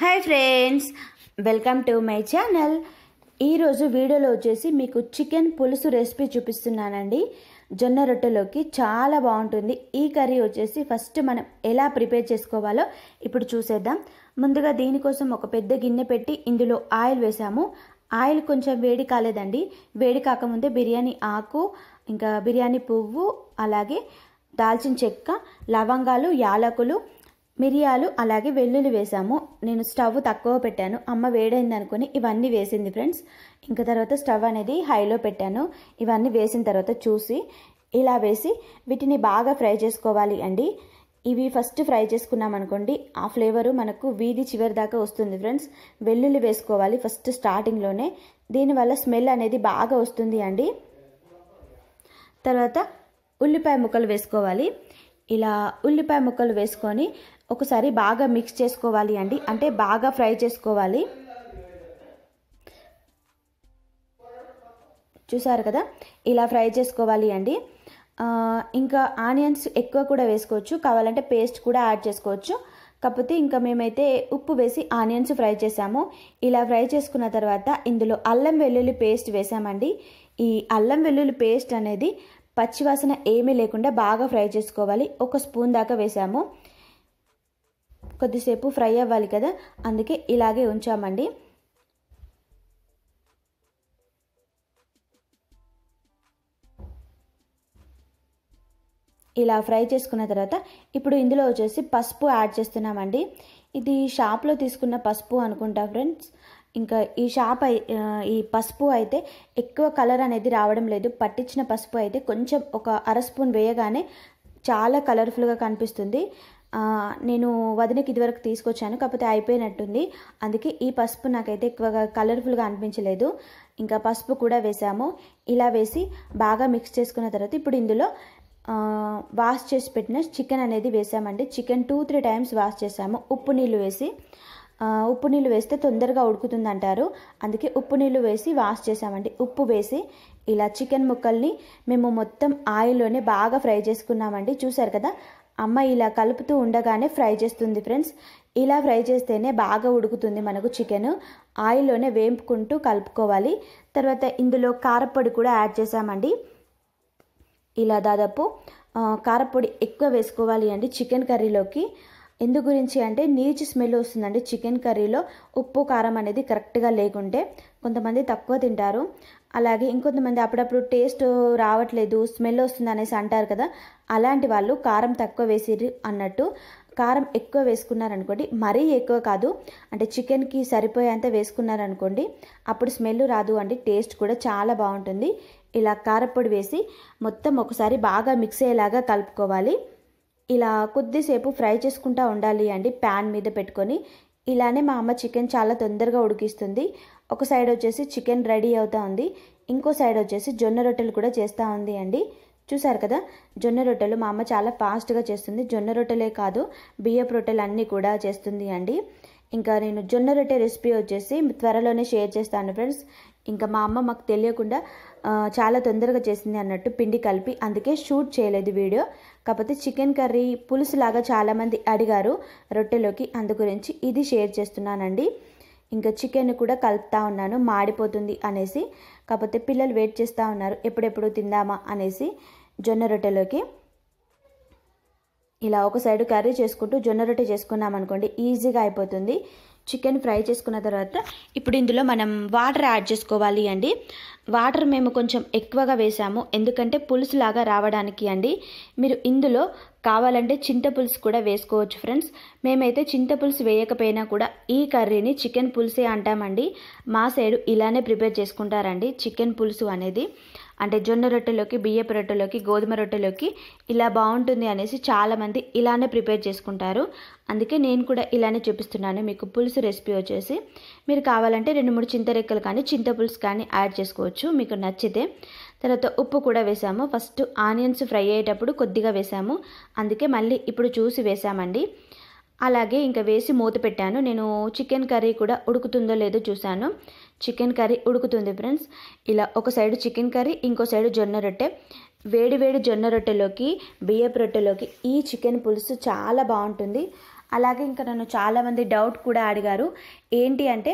hi friends welcome to my channel ఈరోజు వీడియోలో వచ్చేసి మీకు చికెన్ పులుసు రెసిపీ చూపిస్తున్నానండి జొన్న రొట్టెలోకి చాలా బాగుంటుంది ఈ కర్రీ వచ్చేసి ఫస్ట్ మనం ఎలా ప్రిపేర్ చేసుకోవాలో ఇప్పుడు చూసేద్దాం ముందుగా దీనికోసం ఒక పెద్ద గిన్నె పెట్టి ఇందులో ఆయిల్ వేసాము ఆయిల్ కొంచెం వేడి కాలేదండి వేడి కాకముందే బిర్యానీ ఆకు ఇంకా బిర్యానీ పువ్వు అలాగే దాల్చిన చెక్క లవంగాలు యాలకులు మిరియాలు అలాగే వెల్లుల్లి వేసాము నేను స్టవ్ తక్కువ పెట్టాను అమ్మ వేడైంది అనుకుని ఇవన్నీ వేసింది ఫ్రెండ్స్ ఇంకా తర్వాత స్టవ్ అనేది హైలో పెట్టాను ఇవన్నీ వేసిన తర్వాత చూసి ఇలా వేసి వీటిని బాగా ఫ్రై చేసుకోవాలి అండి ఇవి ఫస్ట్ ఫ్రై చేసుకున్నాం అనుకోండి ఆ ఫ్లేవరు మనకు వీధి చివరి దాకా వస్తుంది ఫ్రెండ్స్ వెల్లుల్లి వేసుకోవాలి ఫస్ట్ స్టార్టింగ్లోనే దీనివల్ల స్మెల్ అనేది బాగా వస్తుంది అండి తర్వాత ఉల్లిపాయ ముక్కలు వేసుకోవాలి ఇలా ఉల్లిపాయ ముక్కలు వేసుకొని ఒకసారి బాగా మిక్స్ చేసుకోవాలి అండి అంటే బాగా ఫ్రై చేసుకోవాలి చూసారు కదా ఇలా ఫ్రై చేసుకోవాలి అండి ఇంకా ఆనియన్స్ ఎక్కువ కూడా వేసుకోవచ్చు కావాలంటే పేస్ట్ కూడా యాడ్ చేసుకోవచ్చు కాకపోతే ఇంకా మేమైతే ఉప్పు వేసి ఆనియన్స్ ఫ్రై చేసాము ఇలా ఫ్రై చేసుకున్న తర్వాత ఇందులో అల్లం వెల్లుల్లి పేస్ట్ వేసామండి ఈ అల్లం వెల్లుల్లి పేస్ట్ అనేది పచ్చివాసన ఏమీ లేకుండా బాగా ఫ్రై చేసుకోవాలి ఒక స్పూన్ దాకా వేసాము కొద్దిసేపు ఫ్రై అవ్వాలి కదా అందుకే ఇలాగే ఉంచామండి ఇలా ఫ్రై చేసుకున్న తర్వాత ఇప్పుడు ఇందులో వచ్చేసి పసుపు యాడ్ చేస్తున్నామండి ఇది షాప్లో తీసుకున్న పసుపు అనుకుంటా ఫ్రెండ్స్ ఇంకా ఈ షాప్ ఈ పసుపు అయితే ఎక్కువ కలర్ అనేది రావడం లేదు పట్టించిన పసుపు అయితే కొంచెం ఒక అర స్పూన్ వేయగానే చాలా కలర్ఫుల్గా కనిపిస్తుంది నేను వదినకి ఇదివరకు తీసుకొచ్చాను కాకపోతే అయిపోయినట్టుంది అందుకే ఈ పసుపు నాకైతే ఎక్కువగా కలర్ఫుల్గా అనిపించలేదు ఇంకా పసుపు కూడా వేసాము ఇలా వేసి బాగా మిక్స్ చేసుకున్న తర్వాత ఇప్పుడు ఇందులో వాష్ చేసి పెట్టిన చికెన్ అనేది వేసామండి chicken two three times wash చేసాము ఉప్పు నీళ్ళు వేసి ఉప్పు నీళ్ళు వేస్తే తొందరగా ఉడుకుతుంది అంటారు అందుకే ఉప్పు నీళ్ళు వేసి వాష్ చేసామండి ఉప్పు వేసి ఇలా చికెన్ ముక్కల్ని మేము మొత్తం ఆయిల్లోనే బాగా ఫ్రై చేసుకున్నామండి చూసారు కదా అమ్మ ఇలా కలుపుతూ ఉండగానే ఫ్రై చేస్తుంది ఫ్రెండ్స్ ఇలా ఫ్రై చేస్తేనే బాగా ఉడుకుతుంది మనకు చికెన్ ఆయిల్లోనే వేంపుకుంటూ కలుపుకోవాలి తర్వాత ఇందులో కారపొడి కూడా యాడ్ చేసామండి ఇలా దాదాపు కారపొడి ఎక్కువ వేసుకోవాలి అండి చికెన్ కర్రీలోకి ఎందు గురించి అంటే నీచు స్మెల్ వస్తుందండి చికెన్ కర్రీలో ఉప్పు కారం అనేది కరెక్ట్గా లేకుంటే కొంతమంది తక్కువ తింటారు అలాగే ఇంకొంతమంది అప్పుడప్పుడు టేస్ట్ రావట్లేదు స్మెల్ వస్తుంది అనేసి అంటారు కదా అలాంటి వాళ్ళు కారం తక్కువ వేసిర్రు అన్నట్టు కారం ఎక్కువ వేసుకున్నారనుకోండి మరీ ఎక్కువ కాదు అంటే చికెన్కి సరిపోయేంత వేసుకున్నారనుకోండి అప్పుడు స్మెల్ రాదు అండి టేస్ట్ కూడా చాలా బాగుంటుంది ఇలా కారపొడి వేసి మొత్తం ఒకసారి బాగా మిక్స్ అయ్యేలాగా కలుపుకోవాలి ఇలా కొద్దిసేపు ఫ్రై చేసుకుంటూ ఉండాలి అండి ప్యాన్ మీద పెట్టుకొని ఇలానే మా అమ్మ చికెన్ చాలా తొందరగా ఉడికిస్తుంది ఒక సైడ్ వచ్చేసి చికెన్ రెడీ అవుతూ ఉంది ఇంకో సైడ్ వచ్చేసి జొన్న రొట్టెలు కూడా చేస్తూ ఉంది అండి చూసారు కదా జొన్న రొట్టెలు మా అమ్మ చాలా ఫాస్ట్గా చేస్తుంది జొన్న రొట్టెలే కాదు బియ్యపు రొట్టెలు అన్నీ కూడా చేస్తుంది అండి ఇంకా నేను జొన్న రొట్టె రెసిపీ వచ్చేసి త్వరలోనే షేర్ చేస్తాను ఫ్రెండ్స్ ఇంకా మా అమ్మ మాకు తెలియకుండా చాలా తొందరగా చేసింది అన్నట్టు పిండి కలిపి అందుకే షూట్ చేయలేదు వీడియో కాకపోతే చికెన్ కర్రీ పులుసులాగా చాలామంది అడిగారు రొట్టెలోకి అందు గురించి ఇది షేర్ చేస్తున్నానండి ఇంకా చికెన్ కూడా కలుపుతా ఉన్నాను మాడిపోతుంది అనేసి కాకపోతే పిల్లలు వెయిట్ చేస్తూ ఉన్నారు ఎప్పుడెప్పుడు తిందామా అనేసి జొన్న రొట్టెలోకి ఇలా ఒక సైడ్ కర్రీ చేసుకుంటూ జొన్న రొట్టె చేసుకున్నాం అనుకోండి ఈజీగా అయిపోతుంది చికెన్ ఫ్రై చేసుకున్న తర్వాత ఇప్పుడు ఇందులో మనం వాటర్ యాడ్ చేసుకోవాలి అండి వాటర్ మేము కొంచెం ఎక్కువగా వేసాము ఎందుకంటే పులుసులాగా రావడానికి అండి మీరు ఇందులో కావాలంటే చింతపులుసు కూడా వేసుకోవచ్చు ఫ్రెండ్స్ మేమైతే చింతపులుసు వేయకపోయినా కూడా ఈ కర్రీని చికెన్ పులుసే అంటామండి మా సైడు ఇలానే ప్రిపేర్ చేసుకుంటారండి చికెన్ పులుసు అనేది అంటే జొన్న రొట్టెలోకి బియ్యపు రొట్టెలోకి గోధుమ రొట్టెలోకి ఇలా బాగుంటుంది అనేసి చాలామంది ఇలానే ప్రిపేర్ చేసుకుంటారు అందుకే నేను కూడా ఇలానే చూపిస్తున్నాను మీకు పులుసు రెసిపీ వచ్చేసి మీరు కావాలంటే రెండు మూడు చింతరెక్కలు కానీ చింతపులుసు కానీ యాడ్ చేసుకోవచ్చు మీకు నచ్చితే తర్వాత ఉప్పు కూడా వేసాము ఫస్ట్ ఆనియన్స్ ఫ్రై అయ్యేటప్పుడు కొద్దిగా వేసాము అందుకే మళ్ళీ ఇప్పుడు చూసి వేసామండి అలాగే ఇంకా వేసి మూత పెట్టాను నేను చికెన్ కర్రీ కూడా ఉడుకుతుందో లేదో చూశాను చికెన్ కర్రీ ఉడుకుతుంది ఫ్రెండ్స్ ఇలా ఒక సైడ్ చికెన్ కర్రీ ఇంకో సైడ్ జొన్న రొట్టె వేడి వేడి జొన్న రొట్టెలోకి బియ్యపు రొట్టెలోకి ఈ చికెన్ పులుసు చాలా బాగుంటుంది అలాగే ఇంకా నన్ను చాలామంది డౌట్ కూడా అడిగారు ఏంటి అంటే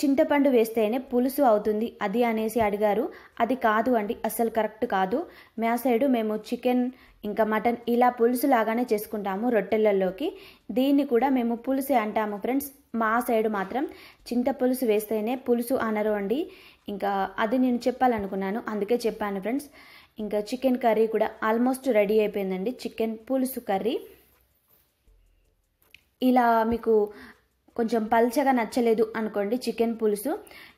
చింతపండు వేస్తేనే పులుసు అవుతుంది అది అనేసి అడిగారు అది కాదు అండి అస్సలు కరెక్ట్ కాదు మా సైడు మేము చికెన్ ఇంకా మటన్ ఇలా పులుసు లాగానే చేసుకుంటాము రొట్టెలలోకి దీన్ని కూడా మేము పులుసు అంటాము ఫ్రెండ్స్ మా సైడ్ మాత్రం చింత పులుసు వేస్తేనే పులుసు అనరు అండి ఇంకా అది నేను చెప్పాలనుకున్నాను అందుకే చెప్పాను ఫ్రెండ్స్ ఇంకా చికెన్ కర్రీ కూడా ఆల్మోస్ట్ రెడీ అయిపోయిందండి చికెన్ పులుసు కర్రీ ఇలా మీకు కొంచెం పల్చగా నచ్చలేదు అనుకోండి చికెన్ పులుసు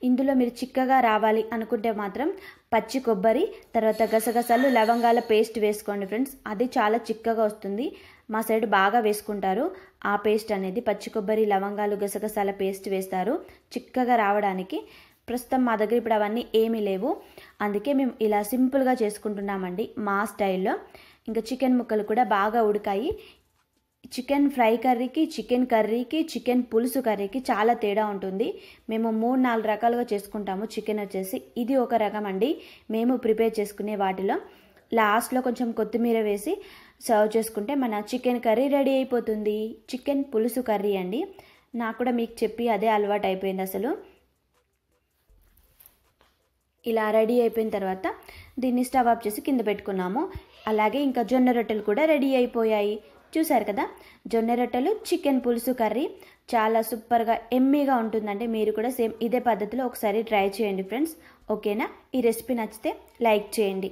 ఇందులో మీరు చిక్కగా రావాలి అనుకుంటే మాత్రం పచ్చి కొబ్బరి తర్వాత గసగసాలు లవంగాల పేస్ట్ వేసుకోండి ఫ్రెండ్స్ అది చాలా చిక్కగా వస్తుంది మా సైడ్ బాగా వేసుకుంటారు ఆ పేస్ట్ అనేది పచ్చి కొబ్బరి లవంగాలు గసగసాల పేస్ట్ వేస్తారు చిక్కగా రావడానికి ప్రస్తుతం మా దగ్గర ఇప్పుడు అవన్నీ ఏమీ లేవు అందుకే మేము ఇలా సింపుల్గా చేసుకుంటున్నామండి మా స్టైల్లో ఇంకా చికెన్ ముక్కలు కూడా బాగా ఉడికాయి చికెన్ ఫ్రై కర్రీకి చికెన్ కర్రీకి చికెన్ పులుసు కర్రీకి చాలా తేడా ఉంటుంది మేము మూడు నాలుగు రకాలుగా చేసుకుంటాము చికెన్ వచ్చేసి ఇది ఒక రకం అండి మేము ప్రిపేర్ చేసుకునే వాటిలో లాస్ట్లో కొంచెం కొత్తిమీర వేసి సర్వ్ చేసుకుంటే మన చికెన్ కర్రీ రెడీ అయిపోతుంది చికెన్ పులుసు కర్రీ అండి నాకు కూడా మీకు చెప్పి అదే అలవాటు అయిపోయింది అసలు ఇలా రెడీ అయిపోయిన తర్వాత దీన్ని స్టవ్ ఆఫ్ చేసి కింద పెట్టుకున్నాము అలాగే ఇంకా జొన్న రొట్టెలు కూడా రెడీ అయిపోయాయి చూసారు కదా జొన్న రొట్టెలు చికెన్ పులుసు కర్రీ చాలా సూపర్గా ఎమ్మీగా ఉంటుందండి మీరు కూడా సేమ్ ఇదే పద్ధతిలో ఒకసారి ట్రై చేయండి ఫ్రెండ్స్ ఓకేనా ఈ రెసిపీ నచ్చితే లైక్ చేయండి